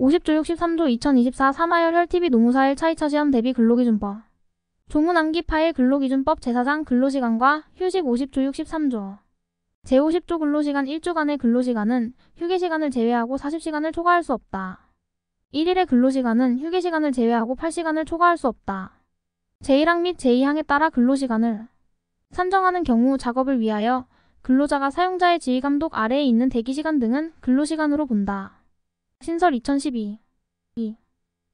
50조 63조 2024 3하열 혈TV 노무사일 차이차 시험 대비 근로기준법 조문암기 파일 근로기준법 제사상 근로시간과 휴식 50조 63조 제50조 근로시간 1주간의 근로시간은 휴게시간을 제외하고 40시간을 초과할 수 없다. 1일의 근로시간은 휴게시간을 제외하고 8시간을 초과할 수 없다. 제1항 및 제2항에 따라 근로시간을 산정하는 경우 작업을 위하여 근로자가 사용자의 지휘 감독 아래에 있는 대기시간 등은 근로시간으로 본다. 신설 2012 2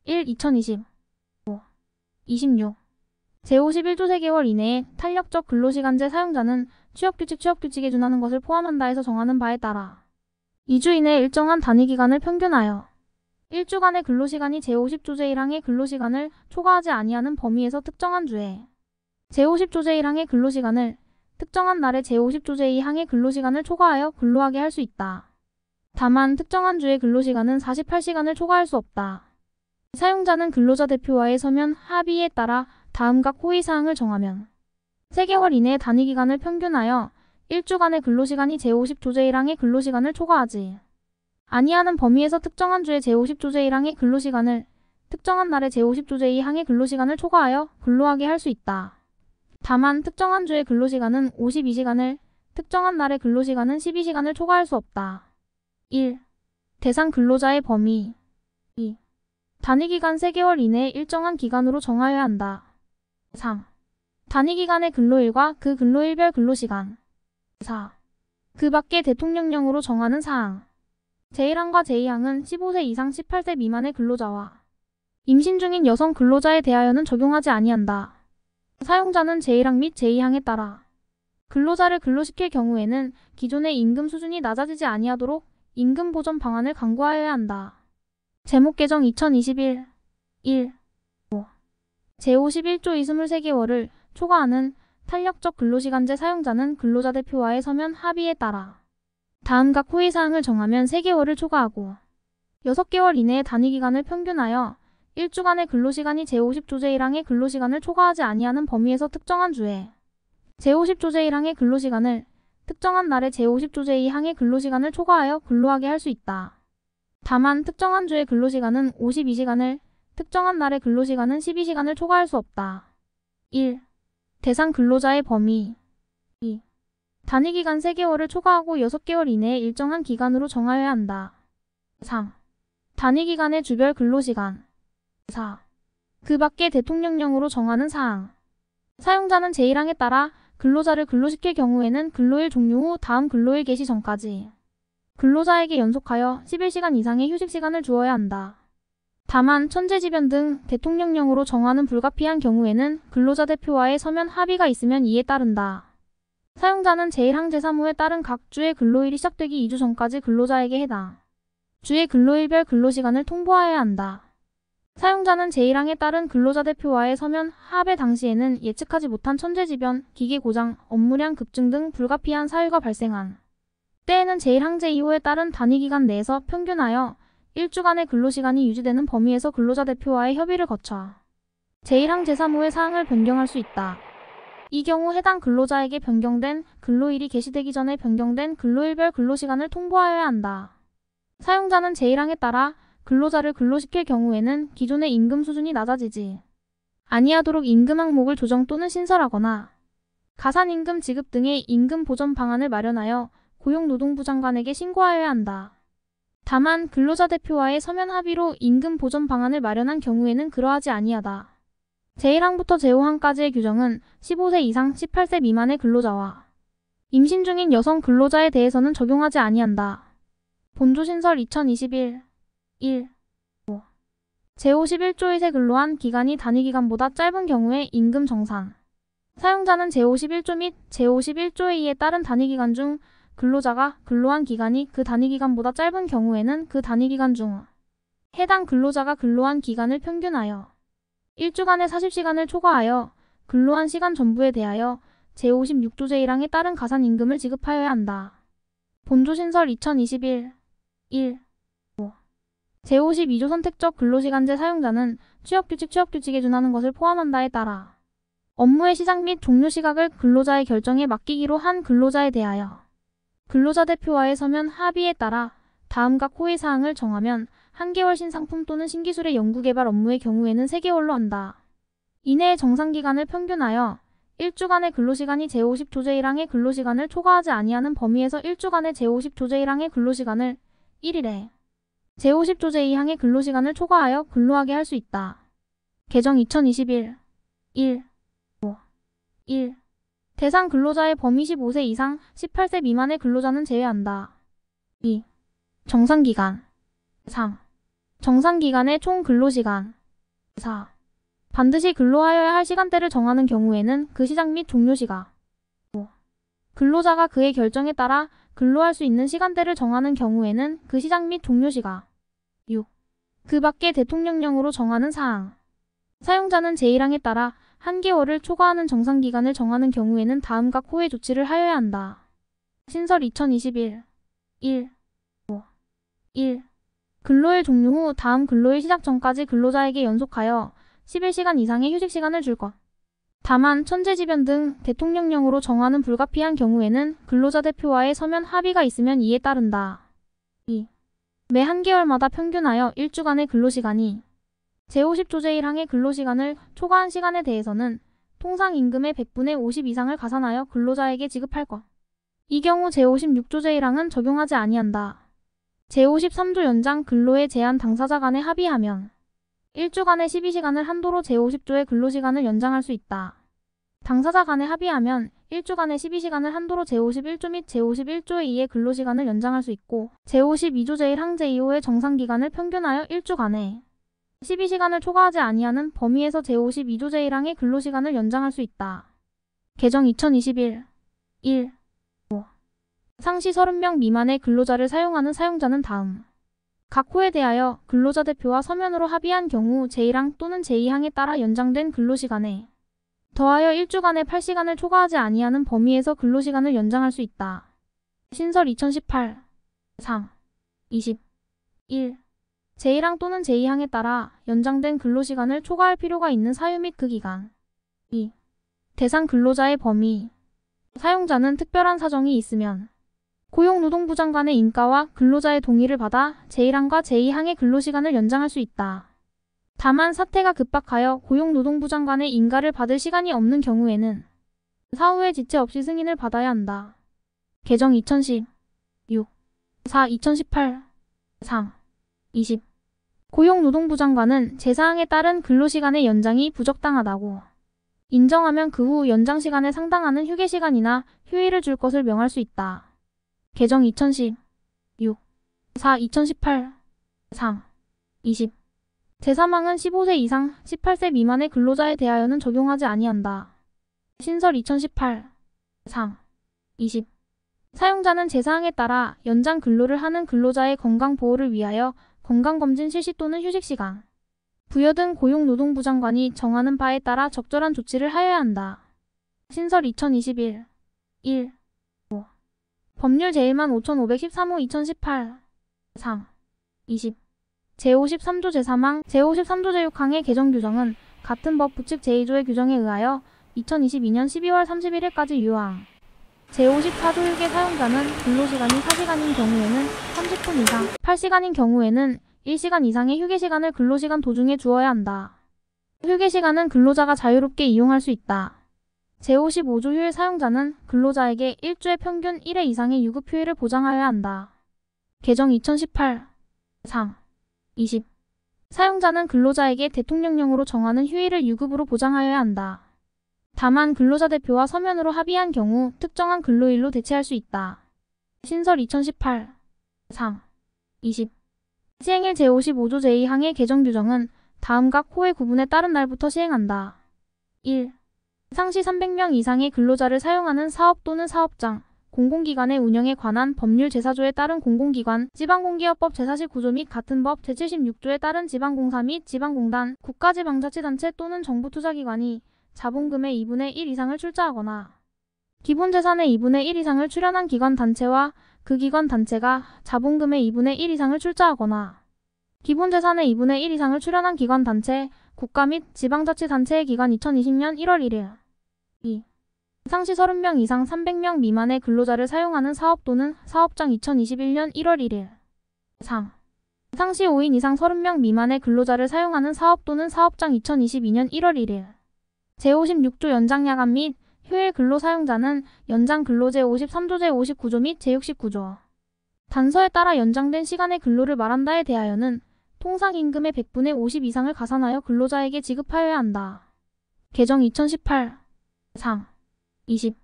1 2020 5 26 제51조 3개월 이내에 탄력적 근로시간제 사용자는 취업규칙 취업규칙에 준하는 것을 포함한다 해서 정하는 바에 따라 2주 이내 에 일정한 단위기간을 평균하여 1주간의 근로시간이 제50조 제1항의 근로시간을 초과하지 아니하는 범위에서 특정한 주에 제50조 제1항의 근로시간을 특정한 날에 제50조 제2항의 근로시간을 초과하여 근로하게 할 수 있다. 다만 특정한 주의 근로시간은 48시간을 초과할 수 없다. 사용자는 근로자 대표와의 서면 합의에 따라 다음 각 호의사항을 정하면 3개월 이내의 단위기간을 평균하여 1주간의 근로시간이 제50조제 1항의 근로시간을 초과하지. 아니하는 범위에서 특정한 주의 제50조제 1항의 근로시간을 특정한 날의 제50조제 2항의 근로시간을 초과하여 근로하게 할 수 있다. 다만 특정한 주의 근로시간은 52시간을 특정한 날의 근로시간은 12시간을 초과할 수 없다. 1. 대상 근로자의 범위 2. 단위기간 3개월 이내에 일정한 기간으로 정하여야 한다. 3. 단위기간의 근로일과 그 근로일별 근로시간 4. 그 밖에 대통령령으로 정하는 사항 제1항과 제2항은 15세 이상 18세 미만의 근로자와 임신 중인 여성 근로자에 대하여는 적용하지 아니한다. 사용자는 제1항 및 제2항에 따라 근로자를 근로시킬 경우에는 기존의 임금 수준이 낮아지지 아니하도록 임금 보전 방안을 강구하여야 한다. 제목 개정 2021 1. 제51조 23개월을 초과하는 탄력적 근로시간제 사용자는 근로자 대표와의 서면 합의에 따라 다음 각 호의사항을 정하면 3개월을 초과하고 6개월 이내의 단위기간을 평균하여 1주간의 근로시간이 제50조제 1항의 근로시간을 초과하지 아니하는 범위에서 특정한 주에 제50조제 1항의 근로시간을 특정한 날에 제50조제의 항해 근로시간을 초과하여 근로하게 할 수 있다. 다만 특정한 주의 근로시간은 52시간을, 특정한 날의 근로시간은 12시간을 초과할 수 없다. 1. 대상 근로자의 범위 2. 단위기간 3개월을 초과하고 6개월 이내에 일정한 기간으로 정하여야 한다. 3. 단위기간의 주별 근로시간 4. 그 밖에 대통령령으로 정하는 사항 사용자는 제1항에 따라 근로자를 근로시킬 경우에는 근로일 종료 후 다음 근로일 개시 전까지 근로자에게 연속하여 11시간 이상의 휴식시간을 주어야 한다. 다만 천재지변 등 대통령령으로 정하는 불가피한 경우에는 근로자 대표와의 서면 합의가 있으면 이에 따른다. 사용자는 제1항 제3호에 따른 각 주의 근로일이 시작되기 2주 전까지 근로자에게 해당 주의 근로일별 근로시간을 통보하여야 한다. 사용자는 제1항에 따른 근로자 대표와의 서면 합의 당시에는 예측하지 못한 천재지변, 기계 고장, 업무량 급증 등 불가피한 사유가 발생한 때에는 제1항 제2호에 따른 단위기간 내에서 평균하여 1주간의 근로시간이 유지되는 범위에서 근로자 대표와의 협의를 거쳐 제1항 제3호의 사항을 변경할 수 있다. 이 경우 해당 근로자에게 변경된 근로일이 개시되기 전에 변경된 근로일별 근로시간을 통보하여야 한다. 사용자는 제1항에 따라 근로자를 근로시킬 경우에는 기존의 임금 수준이 낮아지지 아니하도록 임금 항목을 조정 또는 신설하거나 가산임금 지급 등의 임금 보전 방안을 마련하여 고용노동부 장관에게 신고하여야 한다. 다만 근로자 대표와의 서면 합의로 임금 보전 방안을 마련한 경우에는 그러하지 아니하다. 제1항부터 제5항까지의 규정은 15세 이상 18세 미만의 근로자와 임신 중인 여성 근로자에 대해서는 적용하지 아니한다. 본조 신설 2021 1. 제51조의 새 근로한 기간이 단위 기간보다 짧은 경우에 임금 정상 사용자는 제51조 및 제51조에 의해 따른 단위 기간 중 근로자가 근로한 기간이 그 단위 기간보다 짧은 경우에는 그 단위 기간 중 해당 근로자가 근로한 기간을 평균하여 1주간에 40시간을 초과하여 근로한 시간 전부에 대하여 제56조 제1항에 따른 가산 임금을 지급하여야 한다. 본조 신설 2021 1. 제52조 선택적 근로시간제 사용자는 취업규칙 취업규칙에 준하는 것을 포함한다에 따라 업무의 시작 및 종료 시각을 근로자의 결정에 맡기기로 한 근로자에 대하여 근로자 대표와의 서면 합의에 따라 다음 각 호의 사항을 정하면 1개월 신상품 또는 신기술의 연구개발 업무의 경우에는 3개월로 한다. 이내의 정상기간을 평균하여 1주간의 근로시간이 제50조제 1항의 근로시간을 초과하지 아니하는 범위에서 1주간의 제50조제 1항의 근로시간을 1일에 제50조제 2항의 근로시간을 초과하여 근로하게 할 수 있다. 개정 2021 1 5 1 대상 근로자의 범위 15세 이상 18세 미만의 근로자는 제외한다. 2. 정상기간 3. 정상기간의 총 근로시간 4. 반드시 근로하여야 할 시간대를 정하는 경우에는 그 시작 및 종료시가 5. 근로자가 그의 결정에 따라 근로할 수 있는 시간대를 정하는 경우에는 그 시작 및 종료시가 6. 그 밖에 대통령령으로 정하는 사항 사용자는 제1항에 따라 1개월을 초과하는 정상기간을 정하는 경우에는 다음과 코에 조치를 하여야 한다. 신설 2021 1. 5. 1. 근로일 종료 후 다음 근로일 시작 전까지 근로자에게 연속하여 11시간 이상의 휴직시간을줄 것. 다만 천재지변 등 대통령령으로 정하는 불가피한 경우에는 근로자 대표와의 서면 합의가 있으면 이에 따른다. 2. 매 한개월마다 평균하여 일주간의 근로시간이 제50조제일항의 근로시간을 초과한 시간에 대해서는 통상 임금의 100분의 50 이상을 가산하여 근로자에게 지급할 것. 이 경우 제56조제일항은 적용하지 아니한다. 제53조 연장 근로의 제한 당사자 간에 합의하면 일주간의 12시간을 한도로 제50조의 근로시간을 연장할 수 있다. 당사자 간에 합의하면 1주간에 12시간을 한도로 제51조 및 제51조 2의 근로시간을 연장할 수 있고 제52조 제1 항제 2호의 정상기간을 평균하여 1주간에 12시간을 초과하지 아니하는 범위에서 제52조 제1항의 근로시간을 연장할 수 있다. 개정 2021 1. 5. 상시 30명 미만의 근로자를 사용하는 사용자는 다음 각 호에 대하여 근로자 대표와 서면으로 합의한 경우 제1항 또는 제2항에 따라 연장된 근로시간에 더하여 1주간에 8시간을 초과하지 아니하는 범위에서 근로시간을 연장할 수 있다. 신설 2018 3 20 1 제1항 또는 제2항에 따라 연장된 근로시간을 초과할 필요가 있는 사유 및 그 기간 2. 대상 근로자의 범위 사용자는 특별한 사정이 있으면 고용노동부 장관의 인가와 근로자의 동의를 받아 제1항과 제2항의 근로시간을 연장할 수 있다. 다만 사태가 급박하여 고용노동부 장관의 인가를 받을 시간이 없는 경우에는 사후에 지체 없이 승인을 받아야 한다. 개정 2010 6 4 2018 3 20 고용노동부 장관은 제사항에 따른 근로시간의 연장이 부적당하다고 인정하면 그 후 연장시간에 상당하는 휴게시간이나 휴일을 줄 것을 명할 수 있다. 개정 2010 6 4 2018 3 20 제사망은 15세 이상 18세 미만의 근로자에 대하여는 적용하지 아니한다. 신설 2018 상 20. 사용자는 제사항에 따라 연장 근로를 하는 근로자의 건강 보호를 위하여 건강검진 실시 또는 휴식시간, 부여 등 고용노동부 장관이 정하는 바에 따라 적절한 조치를 하여야 한다. 신설 2021 1. 5. 법률 제1만 5513호 2018 상 20. 제53조 제3항, 제53조 제6항의 개정 규정은 같은 법 부칙 제2조의 규정에 의하여 2022년 12월 31일까지 유효항. 제54조 6의 사용자는 근로시간이 4시간인 경우에는 30분 이상, 8시간인 경우에는 1시간 이상의 휴게시간을 근로시간 도중에 주어야 한다. 휴게시간은 근로자가 자유롭게 이용할 수 있다. 제55조 휴일 사용자는 근로자에게 1주에 평균 1회 이상의 유급 휴일을 보장하여야 한다. 개정 2018상 20. 사용자는 근로자에게 대통령령으로 정하는 휴일을 유급으로 보장하여야 한다. 다만 근로자 대표와 서면으로 합의한 경우 특정한 근로일로 대체할 수 있다. 신설 2018 3. 20. 시행일 제55조 제2항의 개정 규정은 다음각 코의 구분에 따른 날부터 시행한다. 1. 상시 300명 이상의 근로자를 사용하는 사업 또는 사업장 공공기관의 운영에 관한 법률 제사조에 따른 공공기관, 지방공기업법 제사시구조및 같은 법 제76조에 따른 지방공사 및 지방공단, 국가지방자치단체 또는 정부투자기관이 자본금의 2분의 1 이상을 출자하거나 기본 재산의 2분의 1 이상을 출연한 기관 단체와 그 기관 단체가 자본금의 2분의 1 이상을 출자하거나 기본 재산의 2분의 1 이상을 출연한 기관 단체, 국가 및 지방자치단체의 기간 2020년 1월 1일 2. 상시 30명 이상 300명 미만의 근로자를 사용하는 사업 또는 사업장 2021년 1월 1일 3. 상시 5인 이상 30명 미만의 근로자를 사용하는 사업 또는 사업장 2022년 1월 1일 제56조 연장야간 및 휴일 근로 사용자는 연장 근로 제53조 제59조 및 제69조 단서에 따라 연장된 시간의 근로를 말한다에 대하여는 통상 임금의 100분의 50 이상을 가산하여 근로자에게 지급하여야 한다. 개정 2018상 20.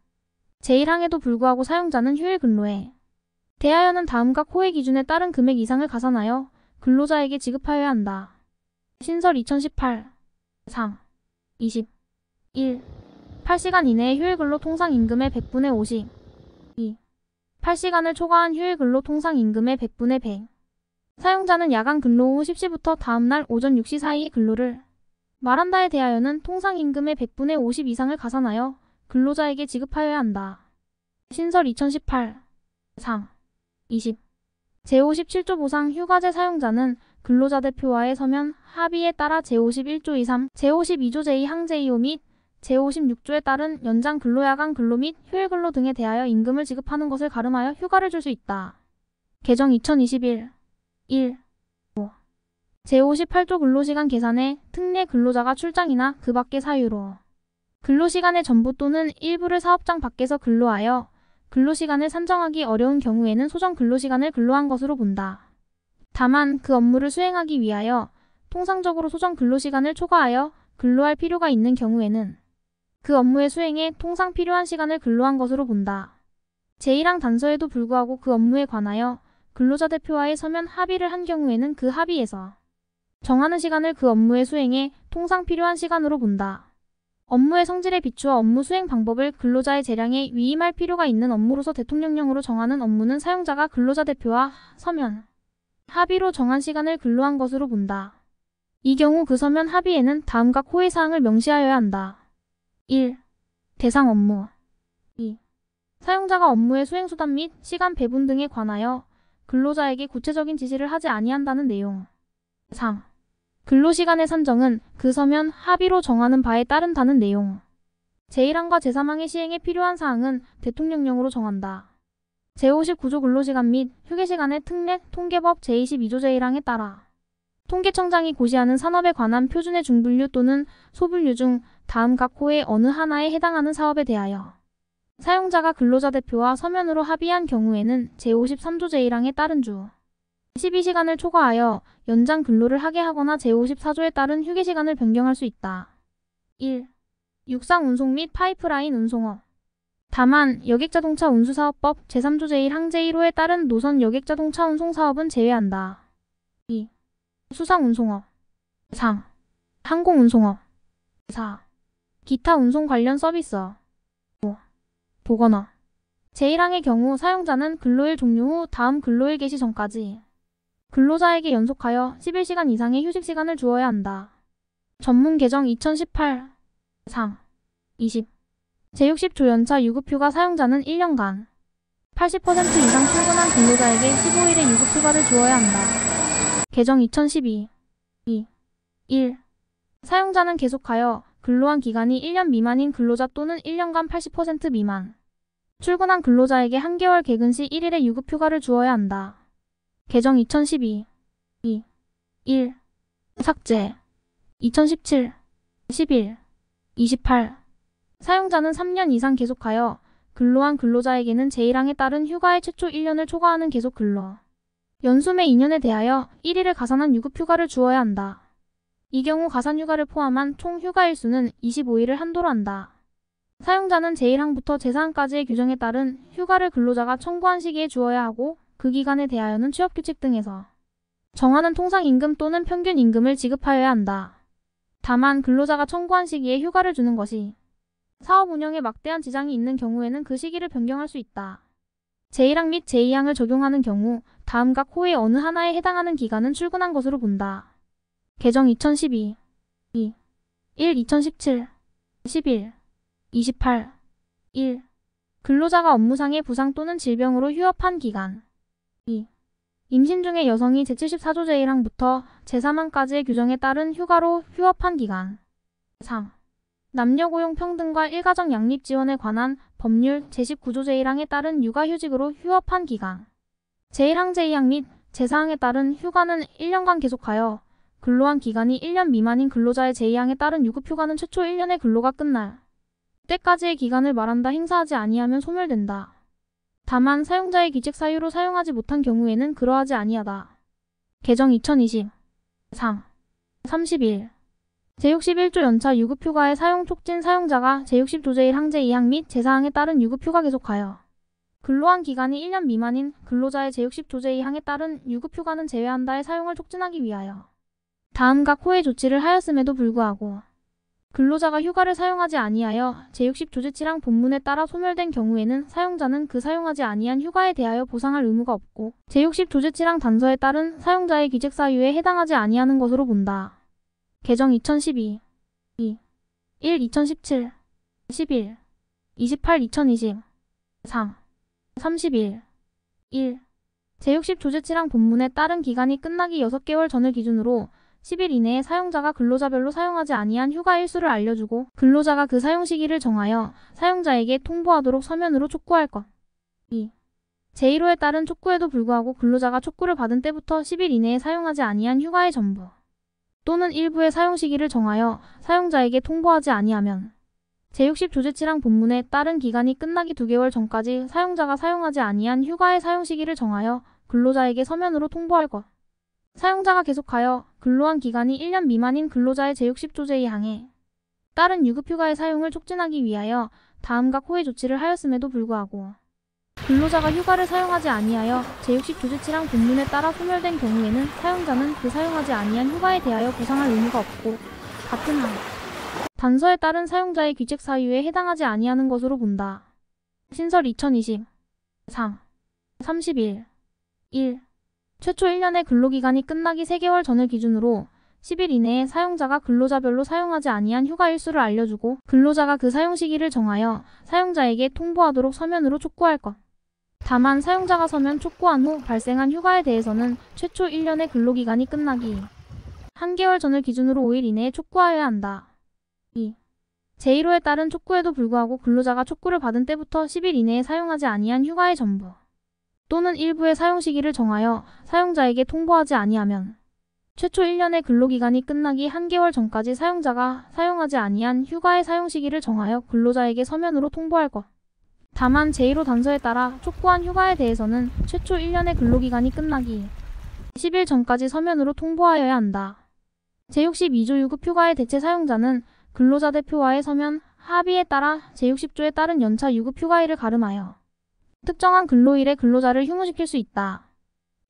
제1항에도 불구하고 사용자는 휴일 근로에 대하여는 다음과 코의 기준에 따른 금액 이상을 가산하여 근로자에게 지급하여야 한다. 신설 2018 3 20 1. 8시간 이내의 휴일 근로 통상 임금의 100분의 50 2. 8시간을 초과한 휴일 근로 통상 임금의 100분의 100 사용자는 야간 근로 후 10시부터 다음날 오전 6시 사이의 근로를 말한다에 대하여는 통상 임금의 100분의 50 이상을 가산하여 근로자에게 지급하여야 한다. 신설 2018 상 20 제57조 보상 휴가제 사용자는 근로자 대표와의 서면 합의에 따라 제51조 2상 제52조 제2 항제2호 및 제56조에 따른 연장 근로야간 근로 및 휴일 근로 등에 대하여 임금을 지급하는 것을 가름하여 휴가를 줄 수 있다. 개정 2021 1. 5. 제58조 근로시간 계산에 특례 근로자가 출장이나 그 밖의 사유로 근로시간의 전부 또는 일부를 사업장 밖에서 근로하여 근로시간을 산정하기 어려운 경우에는 소정 근로시간을 근로한 것으로 본다. 다만 그 업무를 수행하기 위하여 통상적으로 소정 근로시간을 초과하여 근로할 필요가 있는 경우에는 그 업무의 수행에 통상 필요한 시간을 근로한 것으로 본다. 제1항 단서에도 불구하고 그 업무에 관하여 근로자 대표와의 서면 합의를 한 경우에는 그 합의에서 정하는 시간을 그 업무의 수행에 통상 필요한 시간으로 본다. 업무의 성질에 비추어 업무 수행 방법을 근로자의 재량에 위임할 필요가 있는 업무로서 대통령령으로 정하는 업무는 사용자가 근로자 대표와 서면 합의로 정한 시간을 근로한 것으로 본다. 이 경우 그 서면 합의에는 다음과 호의 사항을 명시하여야 한다. 1. 대상 업무 2. 사용자가 업무의 수행 수단 및 시간 배분 등에 관하여 근로자에게 구체적인 지시를 하지 아니한다는 내용 3. 근로시간의 산정은 그 서면 합의로 정하는 바에 따른다는 내용. 제1항과 제3항의 시행에 필요한 사항은 대통령령으로 정한다. 제59조 근로시간 및 휴게시간의 특례 통계법 제22조 제1항에 따라 통계청장이 고시하는 산업에 관한 표준의 중분류 또는 소분류 중 다음 각 호의 어느 하나에 해당하는 사업에 대하여 사용자가 근로자 대표와 서면으로 합의한 경우에는 제53조 제1항에 따른 주 12시간을 초과하여 연장 근로를 하게 하거나 제54조에 따른 휴게 시간을 변경할 수 있다. 1. 육상 운송 및 파이프라인 운송업 다만 여객자동차 운수사업법 제3조 제1 항제 1호에 따른 노선 여객자동차 운송사업은 제외한다. 2. 수상운송업 3. 항공운송업 4. 기타 운송 관련 서비스업 5. 보건업 제1항의 경우 사용자는 근로일 종료 후 다음 근로일 개시 전까지 근로자에게 연속하여 11시간 이상의 휴식 시간을 주어야 한다. 전문 개정 2018 상 20. 제60조 연차 유급휴가 사용자는 1년간 80% 이상 출근한 근로자에게 15일의 유급휴가를 주어야 한다. 개정 2012 2. 1. 사용자는 계속하여 근로한 기간이 1년 미만인 근로자 또는 1년간 80% 미만 출근한 근로자에게 1개월 개근 시 1일의 유급휴가를 주어야 한다. 개정 2012 2 1 삭제 2017 11 28 사용자는 3년 이상 계속하여 근로한 근로자에게는 제1항에 따른 휴가의 최초 1년을 초과하는 계속 근로 연수매 2년에 대하여 1일을 가산한 유급휴가를 주어야 한다. 이 경우 가산휴가를 포함한 총 휴가일수는 25일을 한도로 한다. 사용자는 제1항부터 제4항까지의 규정에 따른 휴가를 근로자가 청구한 시기에 주어야 하고 그 기간에 대하여는 취업규칙 등에서 정하는 통상임금 또는 평균임금을 지급하여야 한다. 다만 근로자가 청구한 시기에 휴가를 주는 것이 사업 운영에 막대한 지장이 있는 경우에는 그 시기를 변경할 수 있다. 제1항 및 제2항을 적용하는 경우 다음 각 호의 어느 하나에 해당하는 기간은 출근한 것으로 본다. 개정 2012 2 1 2017 11 28 1 근로자가 업무상의 부상 또는 질병으로 휴업한 기간 2. 임신 중에 여성이 제74조 제1항부터 제3항까지의 규정에 따른 휴가로 휴업한 기간. 3. 남녀 고용 평등과 일가정 양립 지원에 관한 법률 제19조 제1항에 따른 육아휴직으로 휴업한 기간. 제1항 제2항 및 제4항에 따른 휴가는 1년간 계속하여 근로한 기간이 1년 미만인 근로자의 제2항에 따른 유급휴가는 최초 1년의 근로가 끝날 때까지의 기간을 말한다 행사하지 아니하면 소멸된다. 다만 사용자의 기책 사유로 사용하지 못한 경우에는 그러하지 아니하다. 개정 2020 3 31 제61조 연차 유급휴가의 사용 촉진 사용자가 제6 0조제1 항제 2항 및 제사항에 따른 유급휴가 계속하여 근로한 기간이 1년 미만인 근로자의 제60조제 2항에 따른 유급휴가는 제외한다의 사용을 촉진하기 위하여 다음 각 호의 조치를 하였음에도 불구하고 근로자가 휴가를 사용하지 아니하여 제60 조제치랑 본문에 따라 소멸된 경우에는 사용자는 그 사용하지 아니한 휴가에 대하여 보상할 의무가 없고 제60 조제치랑 단서에 따른 사용자의 기책 사유에 해당하지 아니하는 것으로 본다. 개정 2012 2 1 2017 11 28 2020 3 31 1 제60 조제치랑 본문에 따른 기간이 끝나기 6개월 전을 기준으로 10일 이내에 사용자가 근로자별로 사용하지 아니한 휴가 일수를 알려주고 근로자가 그 사용 시기를 정하여 사용자에게 통보하도록 서면으로 촉구할 것. 2. 제1호에 따른 촉구에도 불구하고 근로자가 촉구를 받은 때부터 10일 이내에 사용하지 아니한 휴가의 전부 또는 일부의 사용 시기를 정하여 사용자에게 통보하지 아니하면 제60 조제 치랑 본문에 따른 기간이 끝나기 2개월 전까지 사용자가 사용하지 아니한 휴가의 사용 시기를 정하여 근로자에게 서면으로 통보할 것. 사용자가 계속하여 근로한 기간이 1년 미만인 근로자의 제60조제에 향해 다른 유급휴가의 사용을 촉진하기 위하여 다음과 코의 조치를 하였음에도 불구하고 근로자가 휴가를 사용하지 아니하여 제60조제치랑 본문에 따라 소멸된 경우에는 사용자는 그 사용하지 아니한 휴가에 대하여 보상할 의무가 없고 같은 항 단서에 따른 사용자의 귀책 사유에 해당하지 아니하는 것으로 본다. 신설 2020 3 31 1 최초 1년의 근로기간이 끝나기 3개월 전을 기준으로 10일 이내에 사용자가 근로자별로 사용하지 아니한 휴가 일수를 알려주고 근로자가 그 사용 시기를 정하여 사용자에게 통보하도록 서면으로 촉구할 것. 다만 사용자가 서면 촉구한 후 발생한 휴가에 대해서는 최초 1년의 근로기간이 끝나기 1개월 전을 기준으로 5일 이내에 촉구하여야 한다. 2. 제1호에 따른 촉구에도 불구하고 근로자가 촉구를 받은 때부터 10일 이내에 사용하지 아니한 휴가의 전부 또는 일부의 사용 시기를 정하여 사용자에게 통보하지 아니하면 최초 1년의 근로기간이 끝나기 1개월 전까지 사용자가 사용하지 아니한 휴가의 사용 시기를 정하여 근로자에게 서면으로 통보할 것. 다만 제1호 단서에 따라 촉구한 휴가에 대해서는 최초 1년의 근로기간이 끝나기 10일 전까지 서면으로 통보하여야 한다. 제62조 유급 휴가의 대체 사용자는 근로자 대표와의 서면 합의에 따라 제60조에 따른 연차 유급 휴가일을 가름하여 특정한 근로일에 근로자를 휴무시킬 수 있다.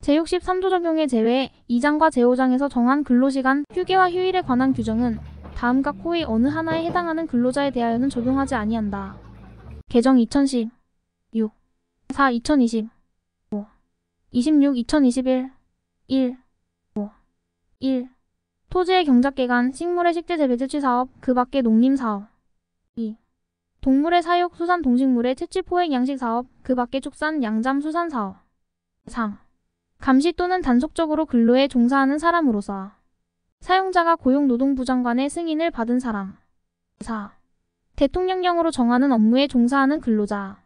제63조 적용에 제외 2장과 제5장에서 정한 근로시간, 휴게와 휴일에 관한 규정은 다음 과코의 어느 하나에 해당하는 근로자에 대하여는 적용하지 아니한다. 개정 2010 6 4 2020 5 26 2021 1 5 1 토지의 경작개간, 식물의 식재 재배제취 사업, 그 밖의 농림사업 동물의 사육, 수산 동식물의 채취 포획 양식 사업, 그 밖의 축산, 양잠, 수산 사업. 상. 감시 또는 단속적으로 근로에 종사하는 사람으로서 사용자가 고용노동부 장관의 승인을 받은 사람. 4. 대통령령으로 정하는 업무에 종사하는 근로자.